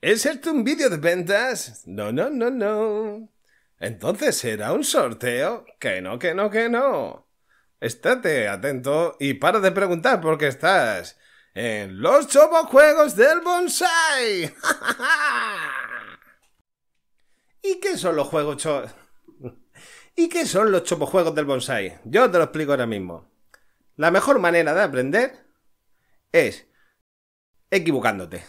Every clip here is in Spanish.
¿Es esto un vídeo de ventas? No, no, no, no. Entonces será un sorteo. Que no, que no, que no. Estate atento y para de preguntar porque estás en los Juegos del Bonsai. ¿Y qué son los juegos ¿Y qué son los chopojuegos del bonsai? Yo te lo explico ahora mismo. La mejor manera de aprender es equivocándote.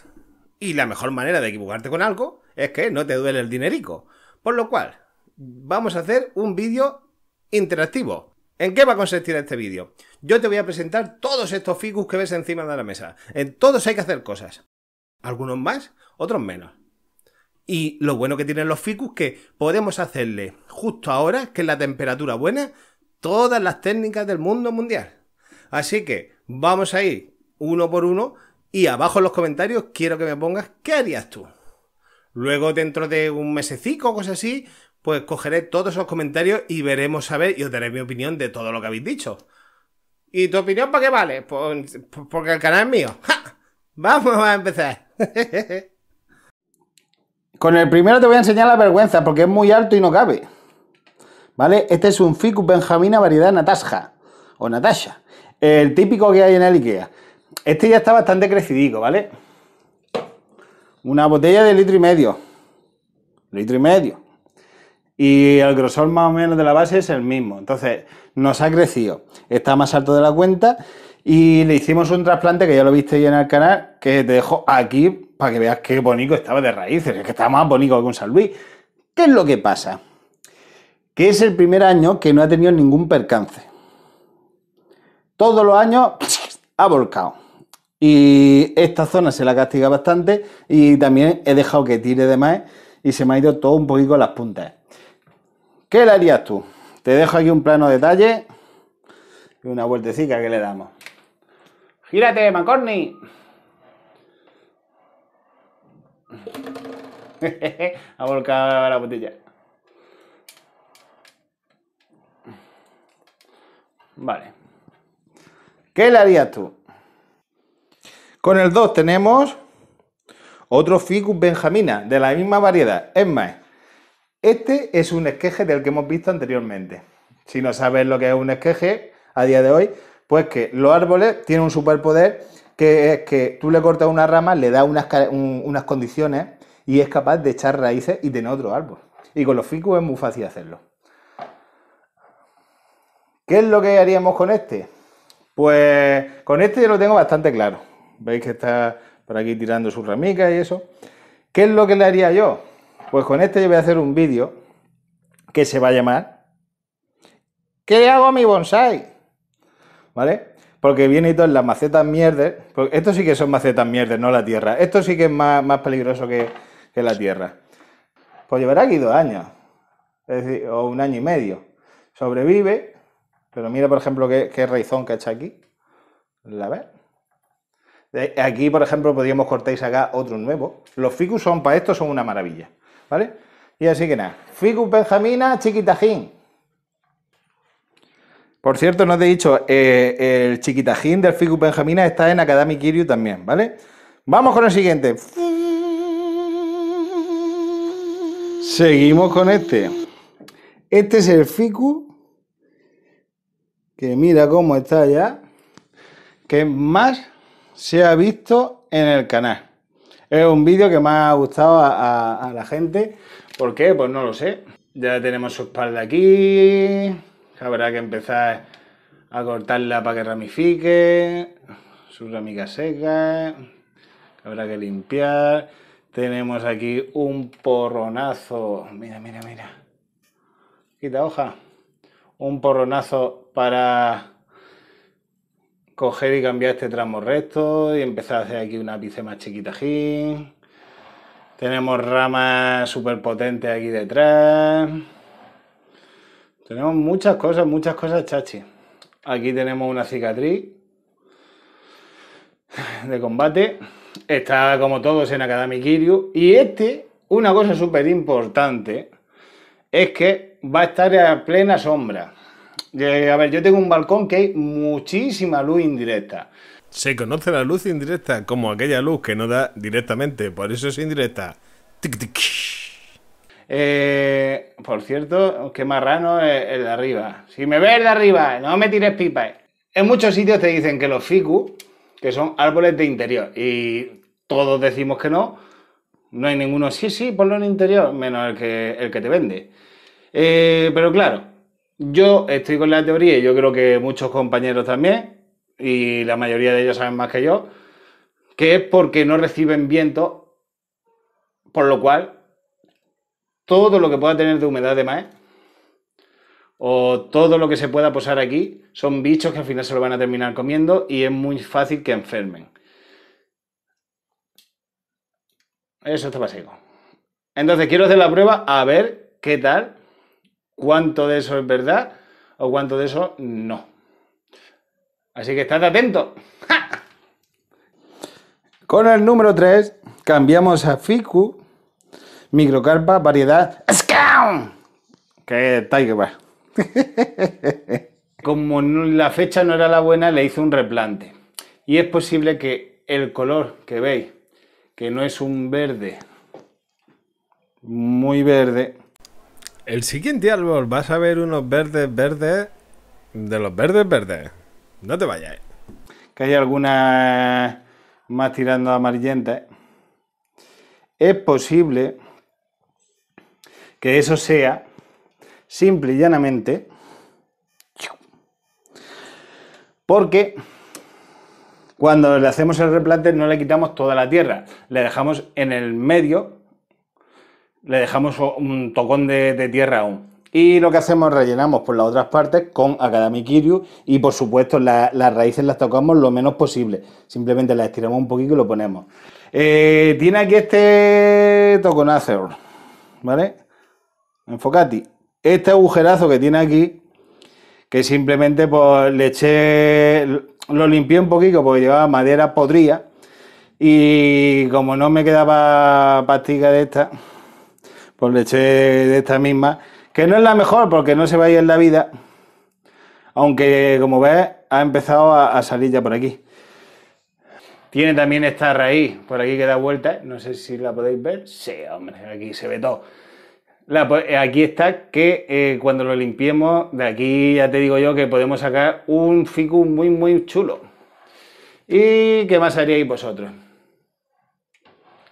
Y la mejor manera de equivocarte con algo es que no te duele el dinerico. Por lo cual, vamos a hacer un vídeo interactivo. ¿En qué va a consistir este vídeo? Yo te voy a presentar todos estos ficus que ves encima de la mesa. En todos hay que hacer cosas. Algunos más, otros menos. Y lo bueno que tienen los ficus que podemos hacerle justo ahora, que es la temperatura buena, todas las técnicas del mundo mundial. Así que vamos a ir uno por uno y abajo en los comentarios quiero que me pongas qué harías tú. Luego dentro de un mesecico o cosas así, pues cogeré todos esos comentarios y veremos a ver y os daré mi opinión de todo lo que habéis dicho. ¿Y tu opinión para qué vale? Pues, pues porque el canal es mío. ¡Ja! Vamos a empezar. Con el primero te voy a enseñar la vergüenza porque es muy alto y no cabe. ¿Vale? Este es un Ficus Benjamina variedad Natasha o Natasha. El típico que hay en el IKEA. Este ya está bastante crecidico, ¿vale? Una botella de litro y medio. Litro y medio. Y el grosor más o menos de la base es el mismo. Entonces, nos ha crecido. Está más alto de la cuenta. Y le hicimos un trasplante que ya lo ya en el canal, que te dejo aquí para que veas qué bonito estaba de raíces. Es que está más bonito que un San Luis. ¿Qué es lo que pasa? Que es el primer año que no ha tenido ningún percance. Todos los años ha volcado. Y esta zona se la castiga bastante y también he dejado que tire de más y se me ha ido todo un poquito las puntas. ¿Qué le harías tú? Te dejo aquí un plano de detalle y una vueltecita que le damos. ¡Gírate, Macorni! ha volcado la botella. Vale. ¿Qué le harías tú? Con el 2 tenemos otro Ficus benjamina, de la misma variedad. Es más, este es un esqueje del que hemos visto anteriormente. Si no sabes lo que es un esqueje a día de hoy, pues que los árboles tienen un superpoder que es que tú le cortas una rama, le das unas, unas condiciones y es capaz de echar raíces y tener otro árbol. Y con los ficus es muy fácil hacerlo. ¿Qué es lo que haríamos con este? Pues con este yo lo tengo bastante claro. Veis que está por aquí tirando sus ramitas y eso. ¿Qué es lo que le haría yo? Pues con este yo voy a hacer un vídeo que se va a llamar ¿Qué le hago a mi bonsai? ¿Vale? Porque viene y todo en las macetas mierdes. Pues esto sí que son macetas mierdes, no la tierra. Esto sí que es más, peligroso que, que, la tierra. Pues llevará aquí dos años. Es decir, o un año y medio. Sobrevive pero mira, por ejemplo, qué, raizón que ha hecho aquí. ¿La ves? Eh, aquí, por ejemplo, podríamos cortar acá otro nuevo. Los ficus son, para esto, son una maravilla. ¿Vale? Y así que nada. Ficus benjamina chiquitajín. Por cierto, no te he dicho, eh, el chiquitajín del ficus benjamina está en Academy Kiryu también, ¿vale? Vamos con el siguiente. Seguimos con este. Este es el ficus que mira cómo está ya, que más se ha visto en el canal. Es un vídeo que más ha gustado a, la gente. ¿Por qué? Pues no lo sé. Ya tenemos su espalda aquí. Habrá que empezar a cortarla para que ramifique. Sus ramicas seca. Habrá que limpiar. Tenemos aquí un porronazo. Mira, mira, mira. Quita hoja. Un porronazo para coger y cambiar este tramo recto y empezar a hacer aquí una pizza más chiquita. Tenemos ramas súper potentes aquí detrás. Tenemos muchas cosas, muchas cosas chachi. Aquí tenemos una cicatriz de combate. Está como todos en Academy Kiryu. Y este, una cosa súper importante, es que va a estar a plena sombra. Eh, a ver, yo tengo un balcón que hay muchísima luz indirecta. Se conoce la luz indirecta como aquella luz que no da directamente, por eso es indirecta. Tic, tic. Eh, por cierto, qué marrano el de arriba. Si me ves de arriba, no me tires pipa. Eh. En muchos sitios te dicen que los ficus, que son árboles de interior, y todos decimos que no. No hay ninguno, sí, sí, ponlo en interior, menos el que, el que te vende. pero claro, yo estoy con la teoría y yo creo que muchos compañeros también, y la mayoría de ellos saben más que yo, que es porque no reciben viento, por lo cual todo lo que pueda tener de humedad de maíz o todo lo que se pueda posar aquí son bichos que al final se lo van a terminar comiendo y es muy fácil que enfermen. Eso está básico. Entonces quiero hacer la prueba a ver qué tal cuánto de eso es verdad o cuánto de eso no. Así que estad atento. Con el número 3 cambiamos a Fiku. microcarpa, variedad scout que Tiger Como la fecha no era la buena, le hice un replante. Y es posible que el color que veis, que no es un verde muy verde, el siguiente árbol vas a ver unos verdes verdes de los verdes verdes. No te vayas. Que hay alguna más tirando amarillenta. ¿eh? Es posible que eso sea simple y llanamente porque cuando le hacemos el replante no le quitamos toda la tierra, le dejamos en el medio le dejamos un tocón de, tierra aún. Y lo que hacemos, rellenamos por las otras partes con Academy Kiryu y por supuesto las raíces las tocamos lo menos posible. Simplemente las estiramos un poquito y lo ponemos. Eh, tiene aquí este toconazo, ¿vale? Enfocati. Este agujerazo que tiene aquí, que simplemente pues le eché, lo limpié un poquito porque llevaba madera podrida y como no me quedaba pastilla de esta, pues le de esta misma, que no es la mejor porque no se va a ir en la vida. Aunque, como ves, ha empezado a, salir ya por aquí. Tiene también esta raíz por aquí que da vuelta, No sé si la podéis ver. Sí, hombre, aquí se ve todo. Eh, aquí está que eh, cuando lo limpiemos, de aquí ya te digo yo que podemos sacar un ficus muy, muy chulo. ¿Y qué más haríais vosotros?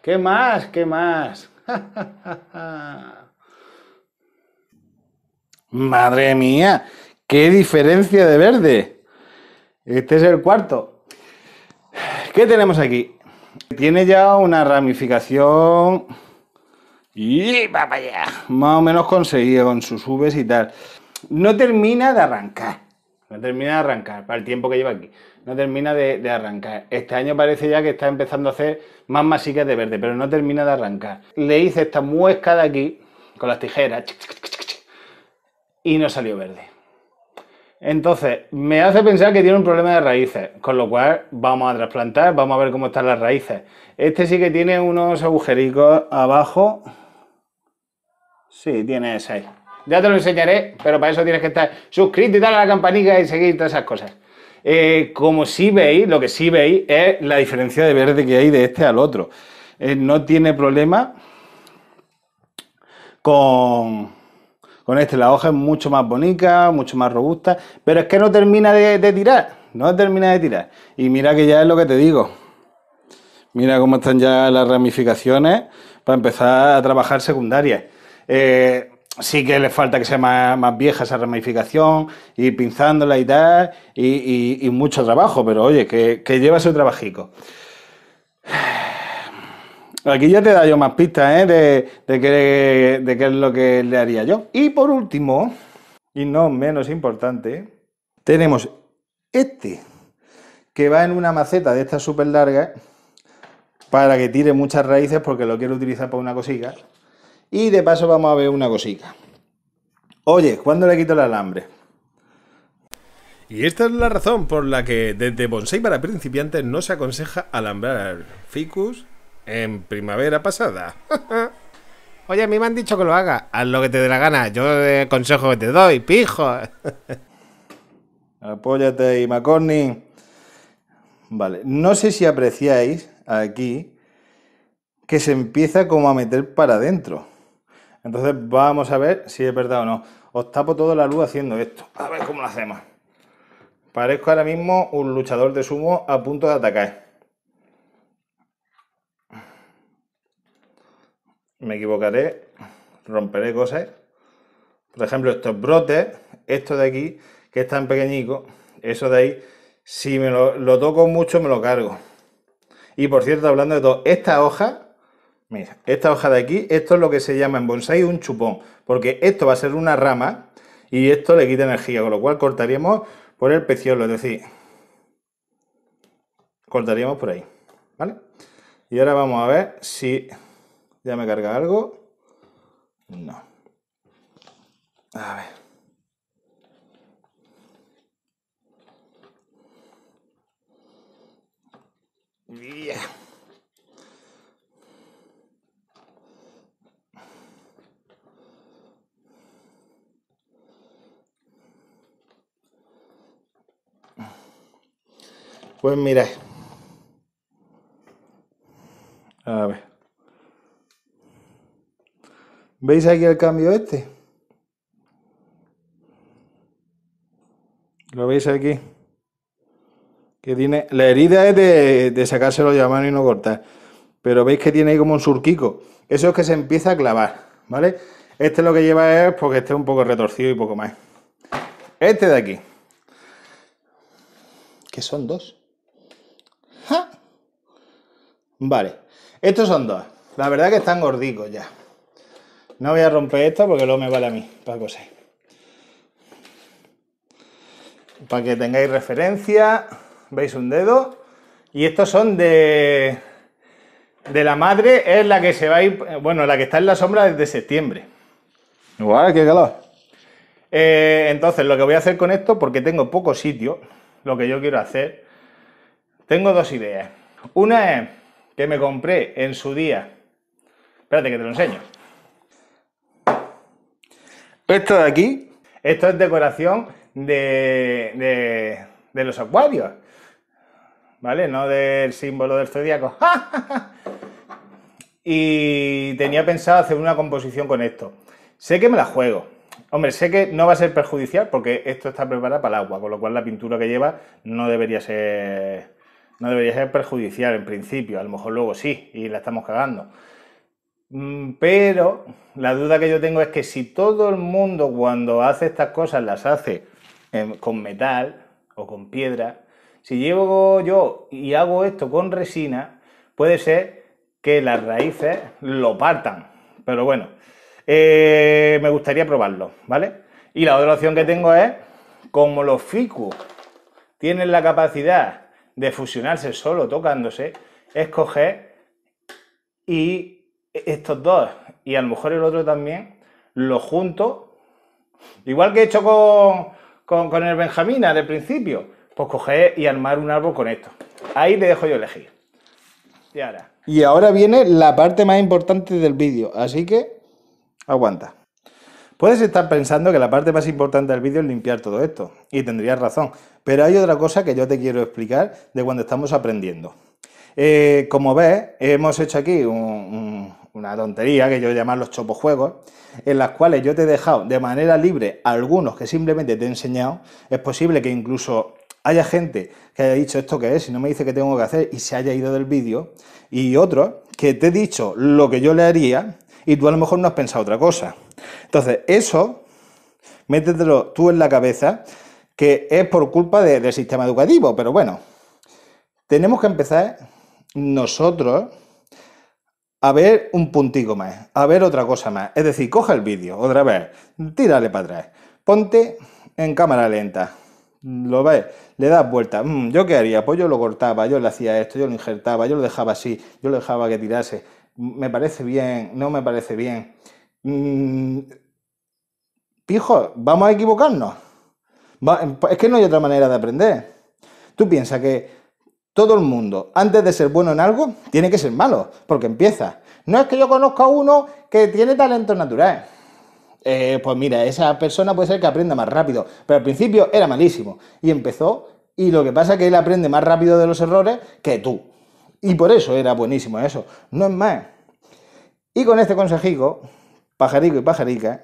¿Qué más? ¿Qué más? Madre mía, qué diferencia de verde. Este es el cuarto. ¿Qué tenemos aquí? Tiene ya una ramificación y va para allá. Más o menos conseguido con sus UVs y tal. No termina de arrancar. No termina de arrancar para el tiempo que lleva aquí no termina de, arrancar. Este año parece ya que está empezando a hacer más masicas de verde, pero no termina de arrancar. Le hice esta muesca de aquí con las tijeras y no salió verde. Entonces, me hace pensar que tiene un problema de raíces, con lo cual vamos a trasplantar, vamos a ver cómo están las raíces. Este sí que tiene unos agujericos abajo. Sí, tiene ahí Ya te lo enseñaré, pero para eso tienes que estar suscrito y darle a la campanita y seguir todas esas cosas. Eh, como si veis, lo que sí veis es la diferencia de verde que hay de este al otro. Eh, no tiene problema con, este. La hoja es mucho más bonita, mucho más robusta, pero es que no termina de, tirar. No termina de tirar. Y mira que ya es lo que te digo. Mira cómo están ya las ramificaciones para empezar a trabajar secundarias. Eh, sí que le falta que sea más, vieja esa ramificación, y pinzándola y tal, y, mucho trabajo, pero oye, que, lleva su trabajico. Aquí ya te da yo más pistas ¿eh? de, qué, es lo que le haría yo. Y por último, y no menos importante, tenemos este, que va en una maceta de estas súper largas para que tire muchas raíces porque lo quiero utilizar para una cosita. Y de paso vamos a ver una cosita. Oye, ¿cuándo le quito el alambre? Y esta es la razón por la que desde bonsai para principiantes no se aconseja alambrar ficus en primavera pasada. Oye, a mí me han dicho que lo haga. Haz lo que te dé la gana. Yo el aconsejo que te doy, pijo. Apóyate y Macorni. Vale, no sé si apreciáis aquí que se empieza como a meter para adentro. Entonces vamos a ver si es verdad o no. Os tapo toda la luz haciendo esto. A ver cómo lo hacemos. Parezco ahora mismo un luchador de sumo a punto de atacar. Me equivocaré, romperé cosas. Por ejemplo, estos brotes, esto de aquí, que es tan pequeñico, eso de ahí, si me lo, lo toco mucho me lo cargo. Y por cierto, hablando de todo, esta hoja Mira, esta hoja de aquí, esto es lo que se llama en bonsai un chupón, porque esto va a ser una rama y esto le quita energía, con lo cual cortaríamos por el peciolo, es decir, cortaríamos por ahí, ¿vale? Y ahora vamos a ver si ya me carga algo. No. A ver. Bien. Pues mirad A ver. ¿Veis aquí el cambio este? ¿Lo veis aquí? Que tiene. La herida es de, sacárselo de la mano y no cortar. Pero veis que tiene ahí como un surquico. Eso es que se empieza a clavar, ¿vale? Este lo que lleva es porque esté un poco retorcido y poco más. Este de aquí. Que son dos. Vale, estos son dos. La verdad que están gordicos ya. No voy a romper esto porque luego me vale a mí para coser. Para que tengáis referencia, veis un dedo. Y estos son de, de la madre, es la que se va a ir, bueno, la que está en la sombra desde septiembre. Igual, qué calor. Eh, entonces, lo que voy a hacer con esto, porque tengo poco sitio, lo que yo quiero hacer, tengo dos ideas. Una es que me compré en su día. Espérate que te lo enseño. Esto de aquí. Esto es decoración de, de, de los acuarios. ¿Vale? No del símbolo del zodiaco. y tenía pensado hacer una composición con esto. Sé que me la juego. Hombre, sé que no va a ser perjudicial porque esto está preparado para el agua, con lo cual la pintura que lleva no debería ser no debería ser perjudicial en principio, a lo mejor luego sí, y la estamos cagando. Mm, pero la duda que yo tengo es que si todo el mundo cuando hace estas cosas las hace con metal o con piedra, si llevo yo y hago esto con resina, puede ser que las raíces lo partan. Pero bueno, eh, me gustaría probarlo, ¿vale? Y la otra opción que tengo es, como los ficus tienen la capacidad de fusionarse solo tocándose, escoger y estos dos, y a lo mejor el otro también, lo junto, igual que he hecho con, con, con el Benjamina del principio, pues coger y armar un árbol con esto. Ahí te dejo yo elegir. Y ahora. Y ahora viene la parte más importante del vídeo, así que aguanta. Puedes estar pensando que la parte más importante del vídeo es limpiar todo esto, y tendrías razón, pero hay otra cosa que yo te quiero explicar de cuando estamos aprendiendo. Eh, como ves, hemos hecho aquí una tontería que yo llamo los juegos. en las cuales yo te he dejado de manera libre algunos que simplemente te he enseñado. Es posible que incluso haya gente que haya dicho esto que es y no me dice que tengo que hacer y se haya ido del vídeo, y otros que te he dicho lo que yo le haría y tú a lo mejor no has pensado otra cosa. Entonces, eso, métetelo tú en la cabeza, que es por culpa del sistema educativo, pero bueno, tenemos que empezar nosotros a ver un puntico más, a ver otra cosa más. Es decir, coja el vídeo otra vez, tírale para atrás, ponte en cámara lenta, lo ves, le das vuelta. Mm, ¿Yo qué haría? Pues yo lo cortaba, yo le hacía esto, yo lo injertaba, yo lo dejaba así, yo lo dejaba que tirase me parece bien, no me parece bien. pijo, mm, vamos a equivocarnos. es que no hay otra manera de aprender. Tú piensas que todo el mundo, antes de ser bueno en algo, tiene que ser malo, porque empieza. No es que yo conozca a uno que tiene talento natural. Eh, pues mira, esa persona puede ser que aprenda más rápido, pero al principio era malísimo y empezó y lo que pasa es que él aprende más rápido de los errores que tú. Y por eso era buenísimo eso, no es más. Y con este consejico, pajarico y pajarica,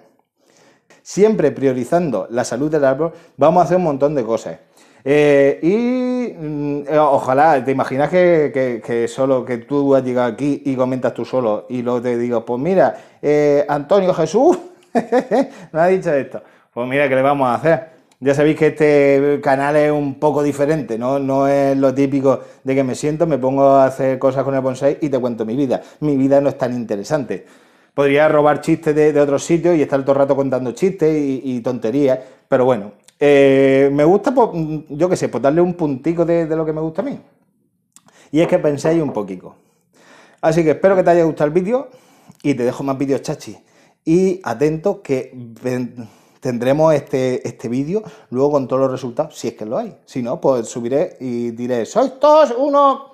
siempre priorizando la salud del árbol, vamos a hacer un montón de cosas. Eh, y mm, eh, ojalá, te imaginas que, solo que tú has llegado aquí y comentas tú solo y luego te digo, pues mira, eh, Antonio Jesús no ha dicho esto. Pues mira, que le vamos a hacer? Ya sabéis que este canal es un poco diferente, ¿no? no es lo típico de que me siento, me pongo a hacer cosas con el bonsai y te cuento mi vida. Mi vida no es tan interesante. Podría robar chistes de, otros sitios y estar todo el rato contando chistes y, tonterías, pero bueno, eh, me gusta, pues, yo qué sé, pues darle un puntico de, de lo que me gusta a mí. Y es que penséis un poquito. Así que espero que te haya gustado el vídeo y te dejo más vídeos chachi. Y atento que tendremos este, este vídeo luego con todos los resultados, si es que lo hay. Si no, pues subiré y diré, sois todos uno